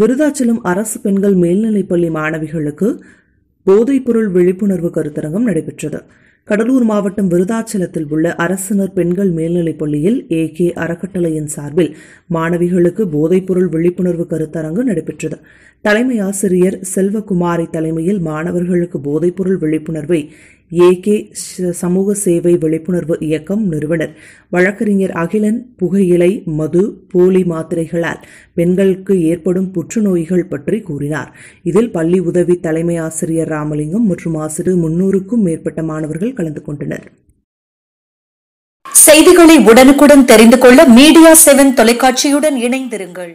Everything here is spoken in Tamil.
விருதாச்சலம் அரசு பெண்கள் மேல்நிலைப்பள்ளி மாணவிகளுக்கு போதைப்பொருள் விழிப்புணர்வு கருத்தரங்கம் நடைபெற்றது கடலூர் மாவட்டம் விருதாச்சலத்தில் உள்ள அரசினர் பெண்கள் மேல்நிலைப் பள்ளியில் ஏ கே அறக்கட்டளையின் சார்பில் மாணவிகளுக்கு போதைப்பொருள் விழிப்புணர்வு கருத்தரங்கு நடைபெற்றது தலைமை ஆசிரியர் செல்வகுமாரி தலைமையில் மாணவர்களுக்கு போதைப்பொருள் விழிப்புணர்வை ஏகே சமூக சேவை விழிப்புணர்வு இயக்கம் நிறுவனர் வழக்கறிஞர் அகிலன் புகையிலை மது போலி மாத்திரைகளால் பெண்களுக்கு ஏற்படும் புற்றுநோய்கள் பற்றி கூறினார் இதில் பள்ளி உதவி தலைமை ஆசிரியர் ராமலிங்கம் மற்றும் ஆசிரியர் முன்னூறுக்கும் மேற்பட்ட மாணவர்கள் கலந்து கொண்டனர் செய்திகளை உடனுக்குடன் தெரிந்து கொள்ள மீடியா செவன் தொலைக்காட்சியுடன் இணைந்திருங்கள்